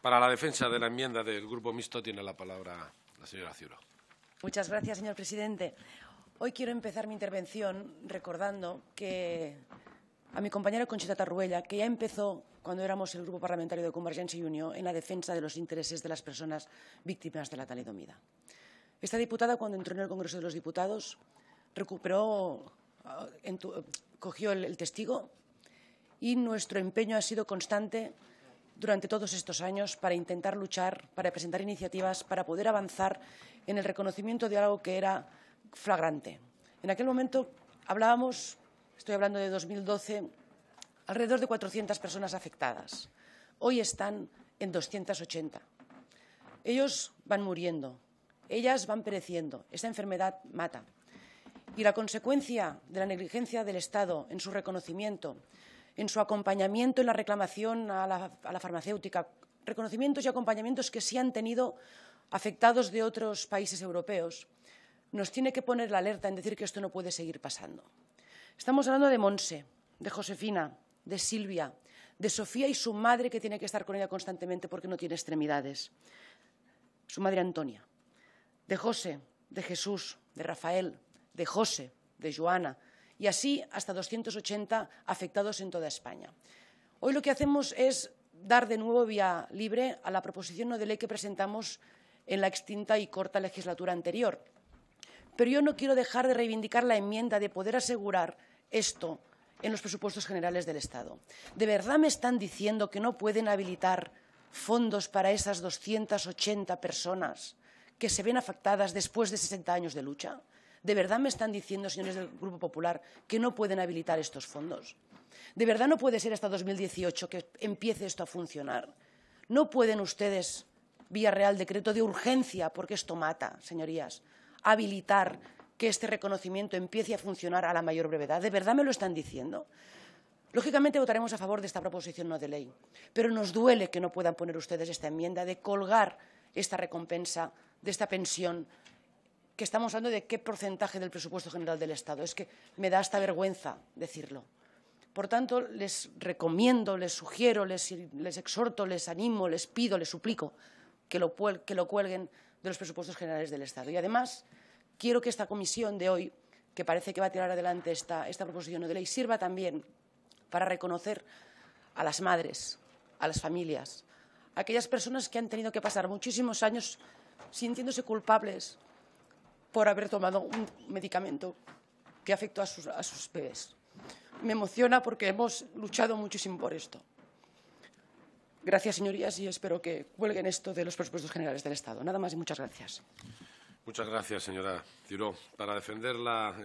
Para la defensa de la enmienda del Grupo Mixto tiene la palabra la señora Ciuro. Muchas gracias, señor presidente. Hoy quiero empezar mi intervención recordando que a mi compañera Conchita Tarruella, que ya empezó cuando éramos el Grupo Parlamentario de Convergencia y Unión en la defensa de los intereses de las personas víctimas de la talidomida. Esta diputada, cuando entró en el Congreso de los Diputados, recuperó, eh, eh, cogió el testigo y nuestro empeño ha sido constante durante todos estos años para intentar luchar, para presentar iniciativas, para poder avanzar en el reconocimiento de algo que era flagrante. En aquel momento hablábamos, estoy hablando de 2012, alrededor de 400 personas afectadas. Hoy están en 280. Ellos van muriendo, ellas van pereciendo. Esta enfermedad mata. Y la consecuencia de la negligencia del Estado en su reconocimiento en su acompañamiento en la reclamación a la, farmacéutica, reconocimientos y acompañamientos que sí han tenido afectados de otros países europeos, nos tiene que poner la alerta en decir que esto no puede seguir pasando. Estamos hablando de Monse, de Josefina, de Silvia, de Sofía y su madre que tiene que estar con ella constantemente porque no tiene extremidades, su madre Antonia, de José, de Jesús, de Rafael, de José, de Joana, y así hasta 280 afectados en toda España. Hoy lo que hacemos es dar de nuevo vía libre a la proposición no de ley que presentamos en la extinta y corta legislatura anterior. Pero yo no quiero dejar de reivindicar la enmienda de poder asegurar esto en los presupuestos generales del Estado. ¿De verdad me están diciendo que no pueden habilitar fondos para esas 280 personas que se ven afectadas después de 60 años de lucha? ¿De verdad me están diciendo, señores del Grupo Popular, que no pueden habilitar estos fondos? ¿De verdad no puede ser hasta 2018 que empiece esto a funcionar? No pueden ustedes, vía Real Decreto de urgencia, porque esto mata, señorías, habilitar que este reconocimiento empiece a funcionar a la mayor brevedad. ¿De verdad me lo están diciendo? Lógicamente votaremos a favor de esta proposición no de ley, pero nos duele que no puedan poner ustedes esta enmienda de colgar esta recompensa de esta pensión que estamos hablando de qué porcentaje del presupuesto general del Estado. Es que me da hasta vergüenza decirlo. Por tanto, les recomiendo, les sugiero, les, exhorto, les animo, les pido, les suplico que lo, cuelguen de los presupuestos generales del Estado. Y además, quiero que esta comisión de hoy, que parece que va a tirar adelante esta, esta proposición de ley, sirva también para reconocer a las madres, a las familias, a aquellas personas que han tenido que pasar muchísimos años sintiéndose culpables por haber tomado un medicamento que afectó a sus, a sus bebés. Me emociona porque hemos luchado muchísimo por esto. Gracias, señorías, y espero que cuelguen esto de los presupuestos generales del Estado. Nada más y muchas gracias. Muchas gracias, señora Tiró. Para defender la